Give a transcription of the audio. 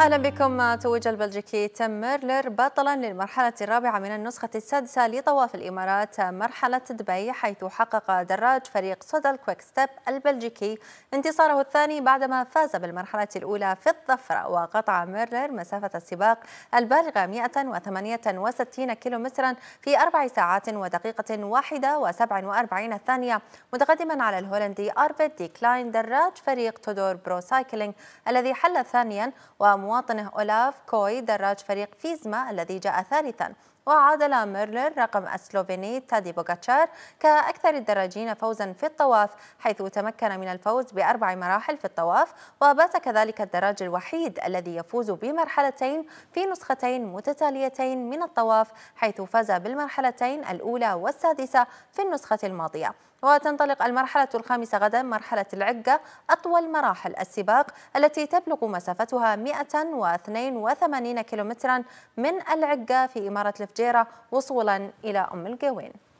اهلا بكم توج البلجيكي ميرلر بطلا للمرحله الرابعه من النسخه السادسه لطواف الامارات مرحله دبي حيث حقق دراج فريق صدى الكويك ستيب البلجيكي انتصاره الثاني بعدما فاز بالمرحله الاولى في الظفره وقطع ميرلر مسافه السباق البالغه 168 كيلومترا في اربع ساعات ودقيقه واحده و47 ثانيه متقدما على الهولندي ارفيد دي كلاين دراج فريق تودور برو سايكلينج الذي حل ثانيا و مواطنه أولاف كوي دراج فريق فيزما الذي جاء ثالثا وعادل ميرلر رقم السلوفيني تادي بوغاتشار كأكثر الدراجين فوزا في الطواف حيث تمكن من الفوز بأربع مراحل في الطواف وبات كذلك الدراج الوحيد الذي يفوز بمرحلتين في نسختين متتاليتين من الطواف حيث فاز بالمرحلتين الأولى والسادسة في النسخة الماضية وتنطلق المرحلة الخامسة غدا مرحلة العقة أطول مراحل السباق التي تبلغ مسافتها 100 182 كيلومترا من العقة في إمارة الفجيرة وصولا إلى أم القوين